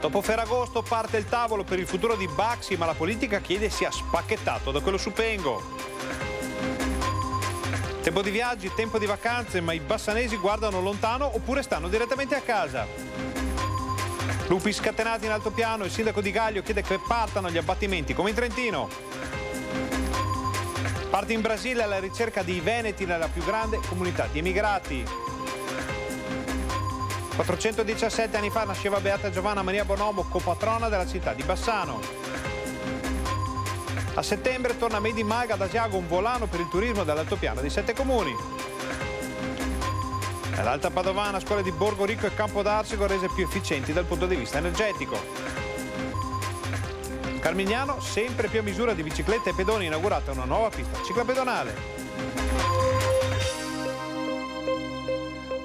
Dopo Ferragosto parte il tavolo per il futuro di Baxi, ma la politica chiede sia spacchettato da quello su Pengo. Tempo di viaggi, tempo di vacanze, ma i bassanesi guardano lontano oppure stanno direttamente a casa. Lupi scatenati in alto piano, il sindaco di Gaglio chiede che partano gli abbattimenti, come in Trentino. Parte in Brasile alla ricerca dei Veneti nella più grande comunità di emigrati. 417 anni fa nasceva Beata Giovanna Maria Bonomo, copatrona della città di Bassano. A settembre torna a Made in Maga ad Asiago un volano per il turismo dell'altopiano di sette comuni. Nell'Alta Padovana, scuole di Borgo Ricco e Campo d'Arsico rese più efficienti dal punto di vista energetico. Carmignano, sempre più a misura di biciclette e pedoni, inaugurata una nuova pista ciclapedonale.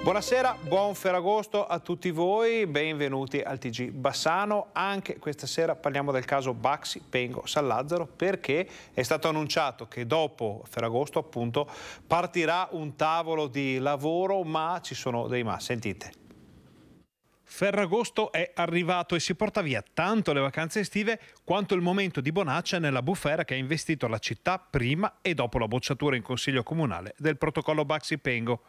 Buonasera, buon Ferragosto a tutti voi, benvenuti al TG Bassano. Anche questa sera parliamo del caso Baxi, Pengo, San Lazzaro perché è stato annunciato che dopo Ferragosto appunto partirà un tavolo di lavoro ma ci sono dei ma, sentite. Ferragosto è arrivato e si porta via tanto le vacanze estive quanto il momento di bonaccia nella bufera che ha investito la città prima e dopo la bocciatura in consiglio comunale del protocollo Baxi Pengo.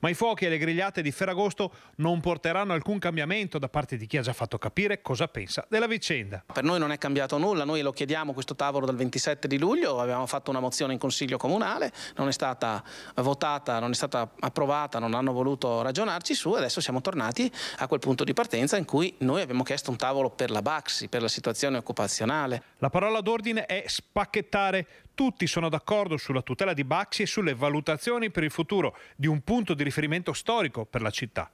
Ma i fuochi e le grigliate di Ferragosto non porteranno alcun cambiamento da parte di chi ha già fatto capire cosa pensa della vicenda. Per noi non è cambiato nulla, noi lo chiediamo questo tavolo dal 27 di luglio, abbiamo fatto una mozione in Consiglio Comunale, non è stata votata, non è stata approvata, non hanno voluto ragionarci su, e adesso siamo tornati a quel punto di partenza in cui noi abbiamo chiesto un tavolo per la Baxi, per la situazione occupazionale. La parola d'ordine è spacchettare. Tutti sono d'accordo sulla tutela di Baxi e sulle valutazioni per il futuro di un punto di riferimento storico per la città.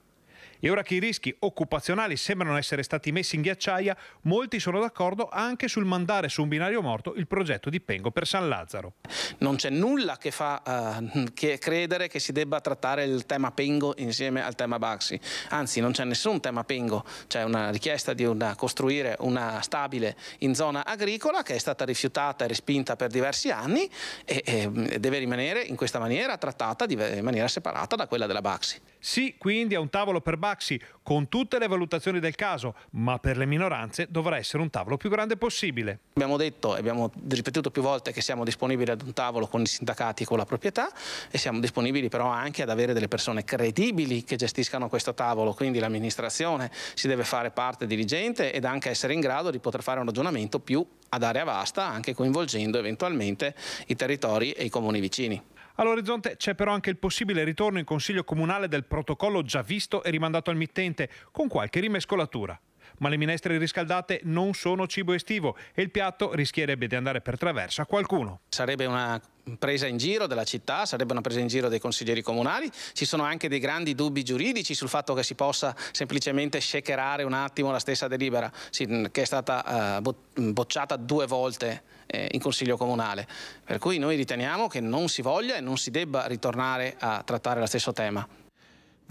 E ora che i rischi occupazionali sembrano essere stati messi in ghiacciaia, molti sono d'accordo anche sul mandare su un binario morto il progetto di Pengo per San Lazzaro. Non c'è nulla che fa uh, che credere che si debba trattare il tema Pengo insieme al tema Baxi. Anzi, non c'è nessun tema Pengo, c'è una richiesta di una, costruire una stabile in zona agricola che è stata rifiutata e respinta per diversi anni e, e deve rimanere in questa maniera trattata in maniera separata da quella della Baxi. Sì, quindi a un tavolo per Baxi con tutte le valutazioni del caso, ma per le minoranze dovrà essere un tavolo più grande possibile. Abbiamo detto e abbiamo ripetuto più volte che siamo disponibili ad un tavolo con i sindacati e con la proprietà e siamo disponibili però anche ad avere delle persone credibili che gestiscano questo tavolo, quindi l'amministrazione si deve fare parte dirigente ed anche essere in grado di poter fare un ragionamento più ad area vasta, anche coinvolgendo eventualmente i territori e i comuni vicini. All'orizzonte c'è però anche il possibile ritorno in Consiglio Comunale del protocollo già visto e rimandato al mittente, con qualche rimescolatura ma le minestre riscaldate non sono cibo estivo e il piatto rischierebbe di andare per traverso a qualcuno. Sarebbe una presa in giro della città, sarebbe una presa in giro dei consiglieri comunali, ci sono anche dei grandi dubbi giuridici sul fatto che si possa semplicemente shakerare un attimo la stessa delibera mm, che è stata eh, mm, bocciata due volte eh, in consiglio comunale, per cui noi riteniamo che non si voglia e non si debba ritornare a trattare lo stesso tema.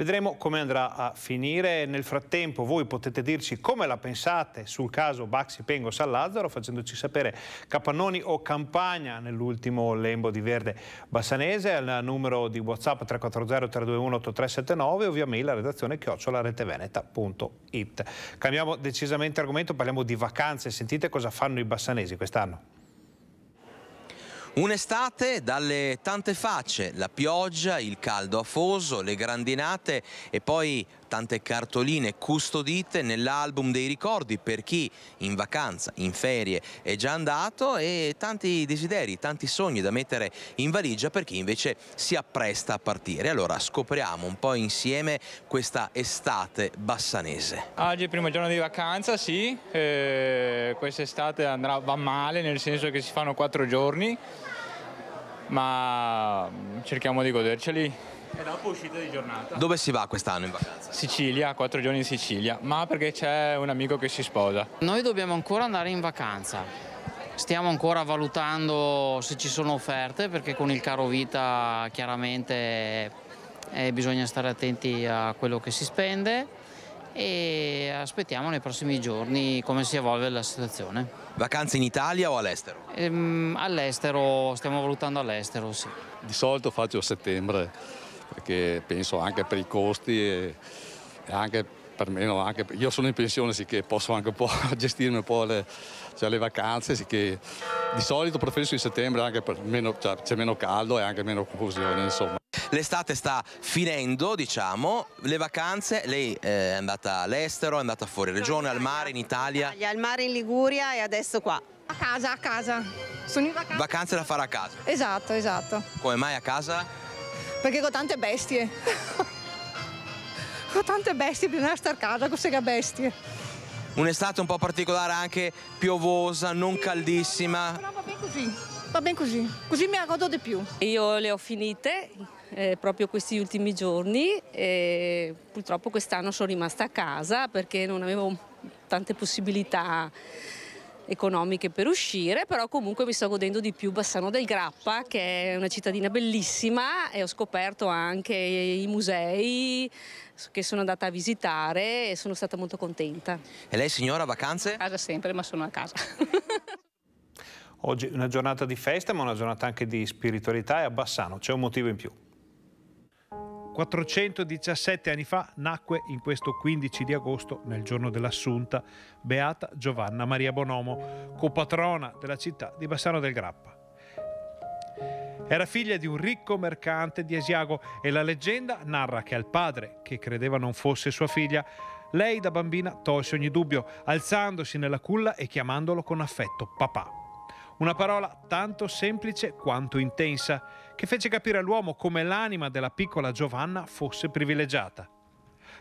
Vedremo come andrà a finire. Nel frattempo voi potete dirci come la pensate sul caso Baxi Pengo San Lazzaro facendoci sapere Capannoni o Campagna nell'ultimo lembo di Verde Bassanese al numero di WhatsApp 340 321 8379 o via mail alla redazione chiocciolareteveneta.it. Cambiamo decisamente argomento, parliamo di vacanze. Sentite cosa fanno i bassanesi quest'anno. Un'estate dalle tante facce, la pioggia, il caldo afoso, le grandinate e poi tante cartoline custodite nell'album dei ricordi per chi in vacanza, in ferie è già andato e tanti desideri, tanti sogni da mettere in valigia per chi invece si appresta a partire. Allora scopriamo un po' insieme questa estate bassanese. Oggi è il primo giorno di vacanza, sì, eh, quest'estate andrà, va male nel senso che si fanno quattro giorni ma cerchiamo di goderceli e dopo uscita di giornata. Dove si va quest'anno in vacanza? Sicilia, quattro giorni in Sicilia, ma perché c'è un amico che si sposa. Noi dobbiamo ancora andare in vacanza. Stiamo ancora valutando se ci sono offerte perché con il caro vita chiaramente eh, bisogna stare attenti a quello che si spende e aspettiamo nei prossimi giorni come si evolve la situazione. Vacanze in Italia o all'estero? Ehm, all'estero, stiamo valutando all'estero, sì. Di solito faccio a settembre perché penso anche per i costi e, e anche per meno anche, io sono in pensione sì che posso anche un po' gestirmi un po' le, cioè le vacanze sì che di solito preferisco in settembre anche per meno, cioè, c'è meno caldo e anche meno confusione insomma L'estate sta finendo, diciamo, le vacanze, lei eh, è andata all'estero, è andata fuori regione, al mare in Italia. Italia. Al mare in Liguria e adesso qua. A casa, a casa. Sono in vacanza. Vacanze da fare a casa. Esatto, esatto. Come mai a casa? perché con tante bestie. con tante bestie bisogna stare a casa con sega bestie. Un'estate un po' particolare anche piovosa, non sì, caldissima. Però va bene così, va bene così, così mi godo di più. Io le ho finite eh, proprio questi ultimi giorni e purtroppo quest'anno sono rimasta a casa perché non avevo tante possibilità economiche per uscire, però comunque mi sto godendo di più Bassano del Grappa, che è una cittadina bellissima e ho scoperto anche i musei che sono andata a visitare e sono stata molto contenta. E lei signora vacanze? A casa sempre, ma sono a casa. Oggi è una giornata di festa, ma una giornata anche di spiritualità e a Bassano c'è un motivo in più. 417 anni fa nacque in questo 15 di agosto, nel giorno dell'assunta, Beata Giovanna Maria Bonomo, copatrona della città di Bassano del Grappa. Era figlia di un ricco mercante di Asiago e la leggenda narra che al padre, che credeva non fosse sua figlia, lei da bambina tolse ogni dubbio, alzandosi nella culla e chiamandolo con affetto papà. Una parola tanto semplice quanto intensa, che fece capire all'uomo come l'anima della piccola Giovanna fosse privilegiata.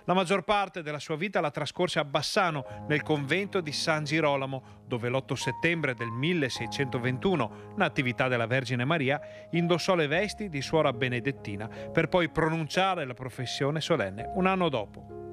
La maggior parte della sua vita la trascorse a Bassano, nel convento di San Girolamo, dove l'8 settembre del 1621, Natività della Vergine Maria, indossò le vesti di suora benedettina per poi pronunciare la professione solenne un anno dopo.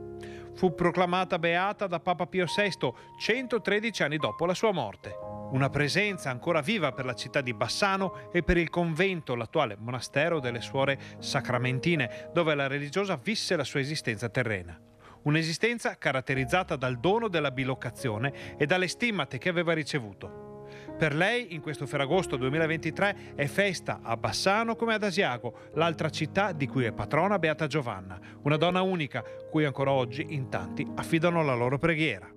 Fu proclamata beata da Papa Pio VI 113 anni dopo la sua morte. Una presenza ancora viva per la città di Bassano e per il convento, l'attuale monastero delle suore sacramentine, dove la religiosa visse la sua esistenza terrena un'esistenza caratterizzata dal dono della bilocazione e dalle stimmate che aveva ricevuto. Per lei in questo Ferragosto 2023 è festa a Bassano come ad Asiago, l'altra città di cui è patrona Beata Giovanna, una donna unica cui ancora oggi in tanti affidano la loro preghiera.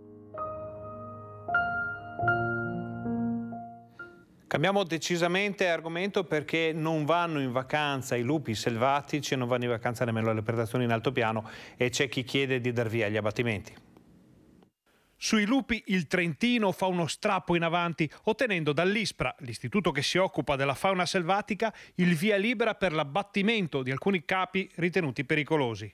Cambiamo decisamente argomento perché non vanno in vacanza i lupi selvatici e non vanno in vacanza nemmeno le predazioni in altopiano e c'è chi chiede di dar via agli abbattimenti. Sui lupi il Trentino fa uno strappo in avanti ottenendo dall'ISPRA, l'istituto che si occupa della fauna selvatica, il via libera per l'abbattimento di alcuni capi ritenuti pericolosi.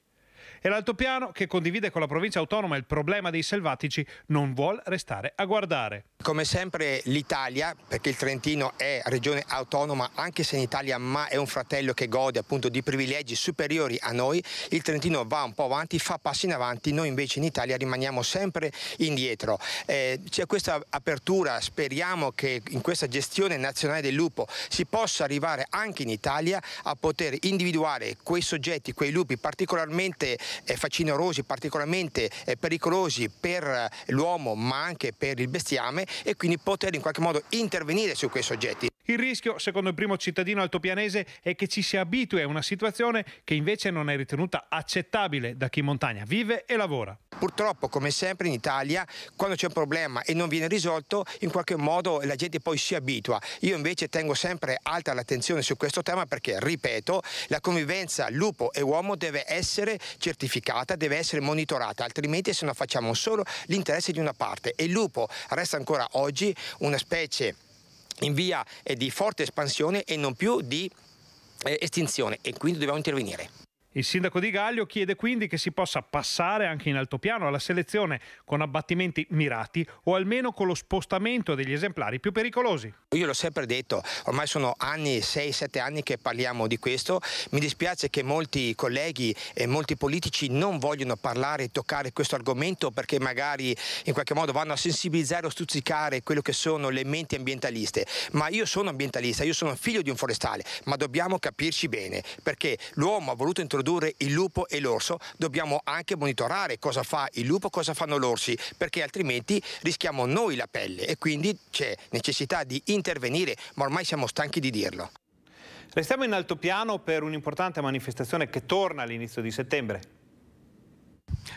E l'altopiano, che condivide con la provincia autonoma il problema dei selvatici, non vuole restare a guardare. Come sempre l'Italia, perché il Trentino è regione autonoma anche se in Italia, ma è un fratello che gode appunto di privilegi superiori a noi, il Trentino va un po' avanti, fa passi in avanti, noi invece in Italia rimaniamo sempre indietro. Eh, c'è questa apertura, speriamo che in questa gestione nazionale del lupo si possa arrivare anche in Italia a poter individuare quei soggetti, quei lupi particolarmente eh, facinorosi, particolarmente eh, pericolosi per eh, l'uomo ma anche per il bestiame e quindi poter in qualche modo intervenire su quei soggetti. Il rischio, secondo il primo cittadino altopianese, è che ci si abitui a una situazione che invece non è ritenuta accettabile da chi in montagna vive e lavora. Purtroppo, come sempre in Italia, quando c'è un problema e non viene risolto, in qualche modo la gente poi si abitua. Io invece tengo sempre alta l'attenzione su questo tema perché, ripeto, la convivenza lupo e uomo deve essere certificata, deve essere monitorata, altrimenti se non facciamo solo l'interesse di una parte. E il lupo resta ancora oggi una specie in via eh, di forte espansione e non più di eh, estinzione e quindi dobbiamo intervenire. Il sindaco di Gaglio chiede quindi che si possa passare anche in altopiano alla selezione con abbattimenti mirati o almeno con lo spostamento degli esemplari più pericolosi. Io l'ho sempre detto, ormai sono anni, 6-7 anni che parliamo di questo. Mi dispiace che molti colleghi e molti politici non vogliono parlare e toccare questo argomento perché magari in qualche modo vanno a sensibilizzare o stuzzicare quello che sono le menti ambientaliste. Ma io sono ambientalista, io sono figlio di un forestale, ma dobbiamo capirci bene perché l'uomo ha voluto introdurre riprodurre il lupo e l'orso, dobbiamo anche monitorare cosa fa il lupo, cosa fanno l'orsi, perché altrimenti rischiamo noi la pelle e quindi c'è necessità di intervenire, ma ormai siamo stanchi di dirlo. Restiamo in altopiano per un'importante manifestazione che torna all'inizio di settembre,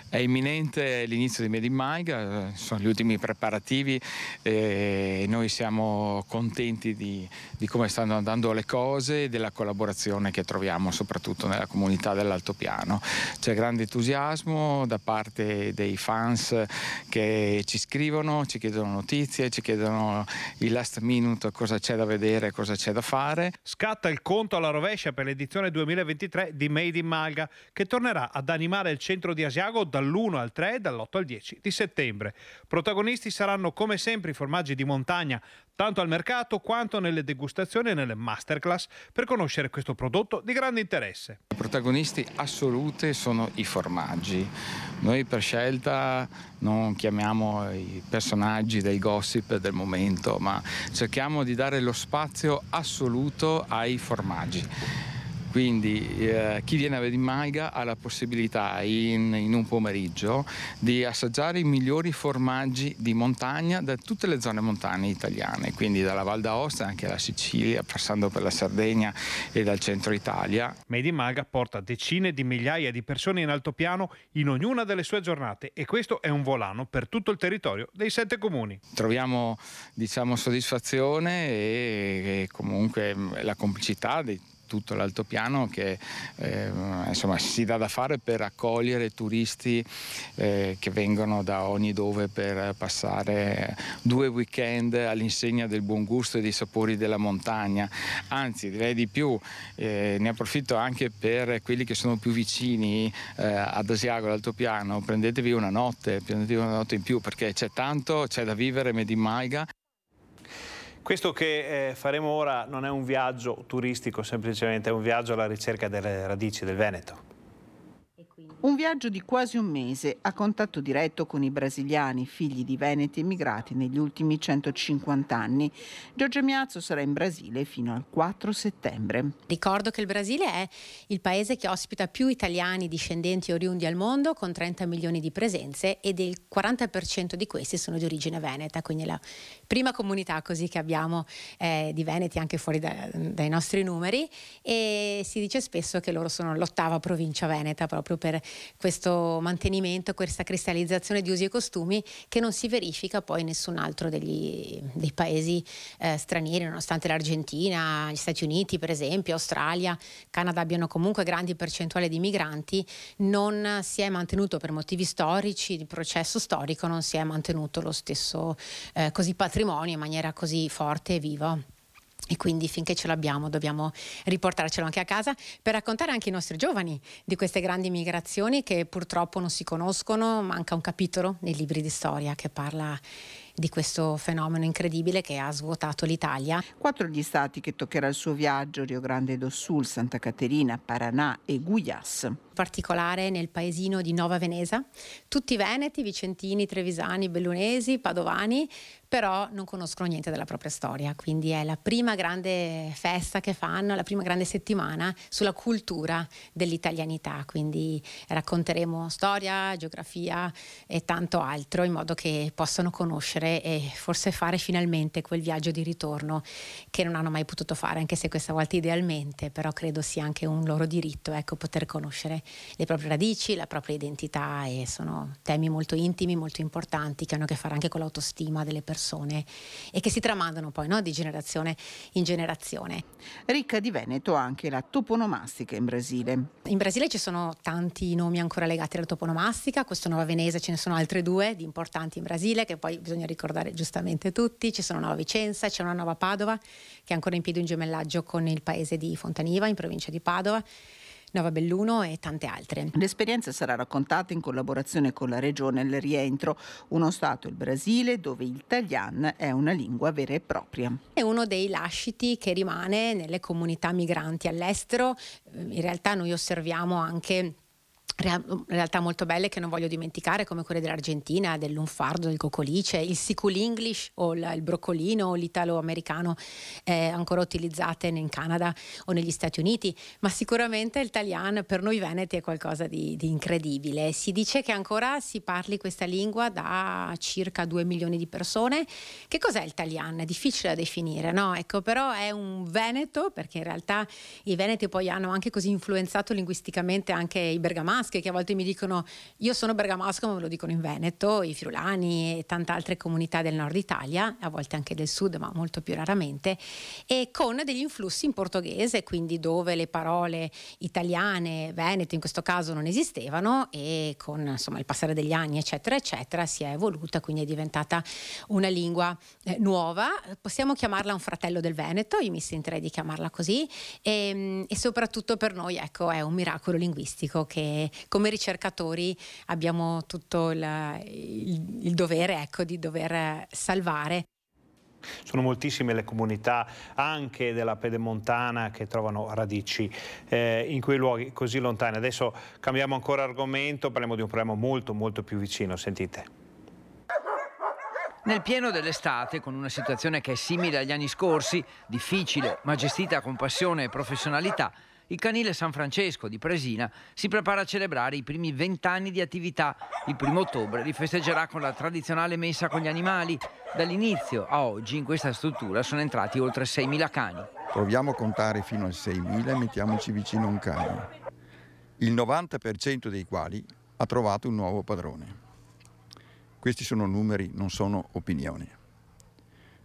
è imminente l'inizio di Made in Maiga, eh, sono gli ultimi preparativi e noi siamo contenti di, di, come stanno andando le cose e della collaborazione che troviamo soprattutto nella comunità dell'Altopiano. C'è grande entusiasmo da parte dei fans che ci scrivono, ci chiedono notizie, ci chiedono il last minute cosa c'è da vedere, cosa c'è da fare. Scatta il conto alla rovescia per l'edizione 2023 di Made in Malga che tornerà ad animare il centro di Asiago Chicago dall'1 al 3 e dall'8 al 10 di settembre. Protagonisti saranno come sempre i formaggi di montagna, tanto al mercato quanto nelle degustazioni e nelle masterclass per conoscere questo prodotto di grande interesse. I protagonisti assolute sono i formaggi. Noi per scelta non chiamiamo i personaggi dei gossip del momento, ma cerchiamo di dare lo spazio assoluto ai formaggi. Quindi eh, chi viene a Vedimaga ha la possibilità in, in, un pomeriggio di assaggiare i migliori formaggi di montagna da tutte le zone montane italiane, quindi dalla Val d'Aosta anche alla Sicilia, passando per la Sardegna e dal centro Italia. Made porta decine di migliaia di persone in altopiano in ognuna delle sue giornate e questo è un volano per tutto il territorio dei sette comuni. Troviamo diciamo, soddisfazione e, e comunque mm, la complicità dei tutto l'altopiano che eh, insomma, si dà da fare per accogliere turisti eh, che vengono da ogni dove per passare due weekend all'insegna del buon gusto e dei sapori della montagna. Anzi, direi di più, eh, ne approfitto anche per quelli che sono più vicini eh, ad Asiago, l'altopiano, prendetevi una notte, prendetevi una notte in più perché c'è tanto, c'è da vivere Medimaiga. Questo che eh, faremo ora non è un viaggio turistico, semplicemente è un viaggio alla ricerca delle radici del Veneto. Un viaggio di quasi un mese a contatto diretto con i brasiliani, figli di veneti emigrati negli ultimi 150 anni. Giorgio Miazzo sarà in Brasile fino al 4 settembre. Ricordo che il Brasile è il paese che ospita più italiani discendenti oriundi al mondo, con 30 milioni di presenze e del 40% di questi sono di origine veneta, quindi è la prima comunità così che abbiamo eh, di veneti anche fuori da, dai nostri numeri e si dice spesso che loro sono l'ottava provincia veneta proprio per questo mantenimento, questa cristallizzazione di usi e costumi che non si verifica poi in nessun altro degli, dei paesi eh, stranieri, nonostante l'Argentina, gli Stati Uniti per esempio, Australia, Canada abbiano comunque grandi percentuali di migranti, non si è mantenuto per motivi storici, di processo storico, non si è mantenuto lo stesso eh, così patrimonio in maniera così forte e viva. E quindi finché ce l'abbiamo dobbiamo riportarcelo anche a casa per raccontare anche ai nostri giovani di queste grandi migrazioni che purtroppo non si conoscono, manca un capitolo nei libri di storia che parla di questo fenomeno incredibile che ha svuotato l'Italia. Quattro gli stati che toccherà il suo viaggio, Rio Grande do Sul, Santa Caterina, Paranà e Guias particolare nel paesino di Nova Veneza. Tutti veneti, vicentini, trevisani, bellunesi, padovani, però non conoscono niente della propria storia, quindi è la prima grande festa che fanno, la prima grande settimana sulla cultura dell'italianità, quindi racconteremo storia, geografia e tanto altro in modo che possano conoscere viaggiare e forse fare finalmente quel viaggio di ritorno che non hanno mai potuto fare, anche se questa volta idealmente, però credo sia anche un loro diritto, ecco, poter conoscere le proprie radici, la propria identità e sono temi molto intimi, molto importanti che hanno a che fare anche con l'autostima delle persone e che si tramandano poi no? di generazione in generazione. Ricca di Veneto anche la toponomastica in Brasile. In Brasile ci sono tanti nomi ancora legati alla toponomastica, questo Nova Venese ce ne sono altre due di importanti in Brasile che poi bisogna ricordare ricordare giustamente tutti, ci sono nuova Vicenza, c'è una nuova Padova che è ancora in piedi un gemellaggio con il paese di Fontaniva in provincia di Padova. Nova Belluno e tante altre. L'esperienza sarà raccontata in collaborazione con la regione Il Rientro, uno stato il Brasile dove il italian è una lingua vera e propria. È uno dei lasciti che rimane nelle comunità migranti all'estero. In realtà noi osserviamo anche realtà molto belle che non voglio dimenticare come quelle dell'Argentina, del lunfardo, del cocolice, il sicul English o il broccolino o l'italo-americano eh, ancora utilizzate in Canada o negli Stati Uniti, ma sicuramente il talian per noi veneti è qualcosa di, di, incredibile. Si dice che ancora si parli questa lingua da circa 2 milioni di persone. Che cos'è il talian? È difficile da definire, no? Ecco, però è un veneto perché in realtà i veneti poi hanno anche così influenzato linguisticamente anche i bergamaschi bergamasche che a volte mi dicono io sono bergamasco ma me lo dicono in Veneto, i friulani e tante altre comunità del nord Italia, a volte anche del sud ma molto più raramente, e con degli influssi in portoghese, quindi dove le parole italiane, veneto in questo caso non esistevano e con insomma, il passare degli anni eccetera eccetera si è evoluta, quindi è diventata una lingua eh, nuova, possiamo chiamarla un fratello del Veneto, io mi sentirei di chiamarla così e, ehm, e soprattutto per noi ecco, è un miracolo linguistico che come ricercatori abbiamo tutto il, il, il dovere ecco, di dover salvare. Sono moltissime le comunità anche della pedemontana che trovano radici eh, in quei luoghi così lontani. Adesso cambiamo ancora argomento, parliamo di un problema molto molto più vicino, sentite. Nel pieno dell'estate, con una situazione che è simile agli anni scorsi, difficile ma gestita con passione e professionalità, il canile San Francesco di Presina si prepara a celebrare i primi vent'anni di attività. Il primo ottobre li festeggerà con la tradizionale messa con gli animali. Dall'inizio a oggi in questa struttura sono entrati oltre 6.000 cani. Proviamo a contare fino a 6.000 e mettiamoci vicino a un cane, il 90% dei quali ha trovato un nuovo padrone. Questi sono numeri, non sono opinioni.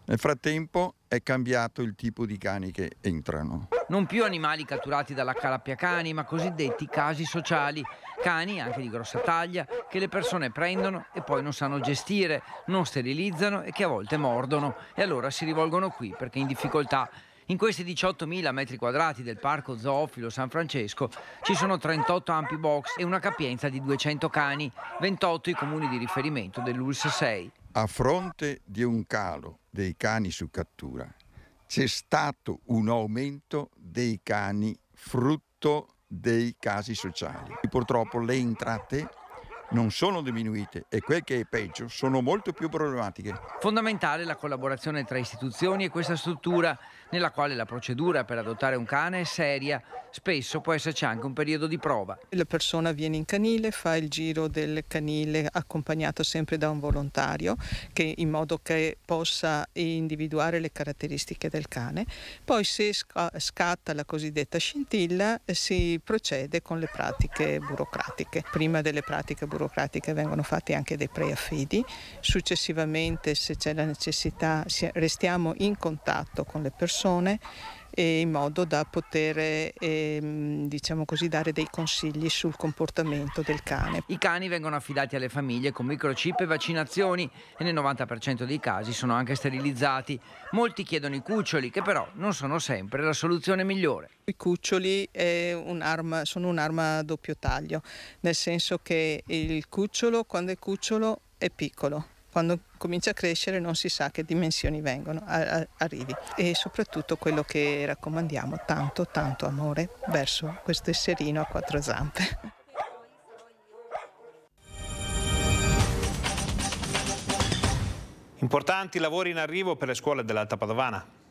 Nel frattempo è cambiato il tipo di cani che entrano. Non più animali catturati dalla calappia cani, ma cosiddetti casi sociali, cani anche di grossa taglia che le persone prendono e poi non sanno gestire, non sterilizzano e che a volte mordono e allora si rivolgono qui perché in difficoltà. In questi 18.000 metri quadrati del parco zoofilo San Francesco ci sono 38 ampi box e una capienza di 200 cani, 28 i comuni di riferimento dell'ULS 6. A fronte di un calo dei cani su cattura, c'è stato un aumento dei cani frutto dei casi sociali. Purtroppo le entrate non sono diminuite e quel che è peggio sono molto più problematiche. Fondamentale la collaborazione tra istituzioni e questa struttura nella quale la procedura per adottare un cane è seria, spesso può esserci anche un periodo di prova. La persona viene in canile, fa il giro del canile accompagnato sempre da un volontario che, in modo che possa individuare le caratteristiche del cane, poi se scatta la cosiddetta scintilla eh, si procede con le pratiche burocratiche. Prima delle pratiche burocratiche vengono fatti anche dei preaffidi, successivamente se c'è la necessità restiamo in contatto con le persone persone in modo da poter ehm, diciamo così, dare dei consigli sul comportamento del cane. I cani vengono affidati alle famiglie con microchip e vaccinazioni e nel 90% dei casi sono anche sterilizzati. Molti chiedono i cuccioli che però non sono sempre la soluzione migliore. I cuccioli un'arma, sono un'arma a doppio taglio, nel senso che il cucciolo quando è cucciolo è piccolo quando comincia a crescere non si sa che dimensioni vengono, arrivi. E soprattutto quello che raccomandiamo, tanto, tanto amore verso questo esserino a quattro zampe. Importanti lavori in arrivo per le scuole dell'Alta Padovana.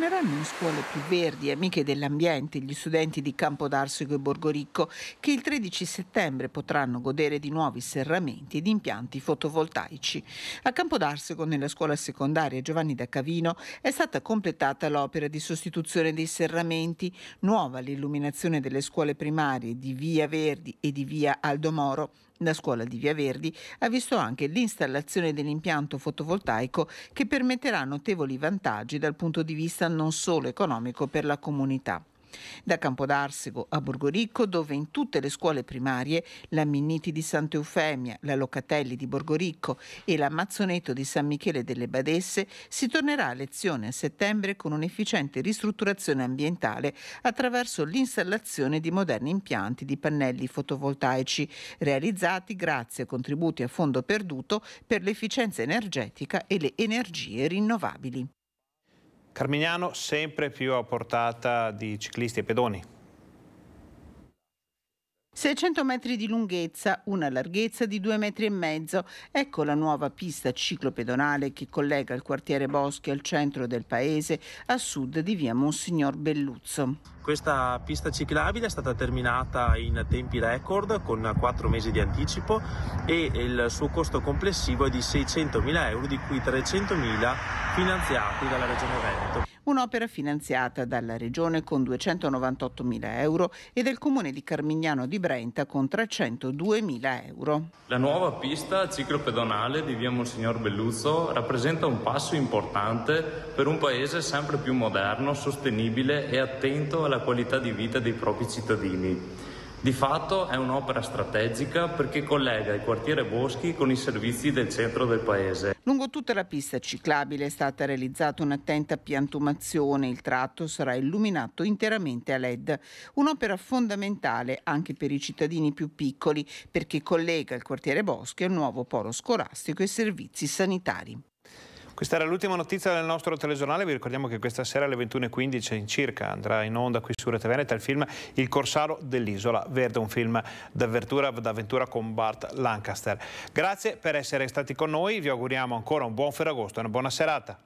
torneranno in scuole più verdi, amiche dell'ambiente, gli studenti di Campo Campodarsico e Borgoricco, che il 13 settembre potranno godere di nuovi serramenti ed impianti fotovoltaici. A Campo Campodarsico, nella scuola secondaria Giovanni da Cavino, è stata completata l'opera di sostituzione dei serramenti, nuova l'illuminazione delle scuole primarie di Via Verdi e di Via Aldomoro la scuola di Via Verdi ha visto anche l'installazione dell'impianto fotovoltaico che permetterà notevoli vantaggi dal punto di vista non solo economico per la comunità. Da Campodarsico a Borgoricco, dove in tutte le scuole primarie la Minniti di Sant'Eufemia, la Locatelli di Borgoricco e la Mazzoneto di San Michele delle Badesse, si tornerà a lezione a settembre con un'efficiente ristrutturazione ambientale attraverso l'installazione di moderni impianti di pannelli fotovoltaici realizzati grazie a contributi a fondo perduto per l'efficienza energetica e le energie rinnovabili. Carmignano sempre più a portata di ciclisti e pedoni. 600 metri di lunghezza, una larghezza di 2,5 metri. E mezzo. Ecco la nuova pista ciclopedonale che collega il quartiere Boschi al centro del paese, a sud di via Monsignor Belluzzo. Questa pista ciclabile è stata terminata in tempi record con 4 mesi di anticipo e il suo costo complessivo è di 600.000 euro, di cui 300.000 finanziati dalla Regione Veneto un'opera finanziata dalla Regione con 298.000 euro e del Comune di Carmignano di Brenta con 302.000 euro. La nuova pista ciclopedonale di via Monsignor Belluzzo rappresenta un passo importante per un paese sempre più moderno, sostenibile e attento alla qualità di vita dei propri cittadini. Di fatto è un'opera strategica perché collega il quartiere Boschi con i servizi del centro del paese. Lungo tutta la pista ciclabile è stata realizzata un'attenta piantumazione. Il tratto sarà illuminato interamente a LED. Un'opera fondamentale anche per i cittadini più piccoli perché collega il quartiere Boschi al nuovo polo scolastico e servizi sanitari. Questa era l'ultima notizia del nostro telegiornale, vi ricordiamo che questa sera alle 21.15 in circa andrà in onda qui su Rete Veneta il film Il Corsaro dell'Isola Verde, un film d'avventura, con Bart Lancaster. Grazie per essere stati con noi, vi auguriamo ancora un buon Ferragosto e una buona serata.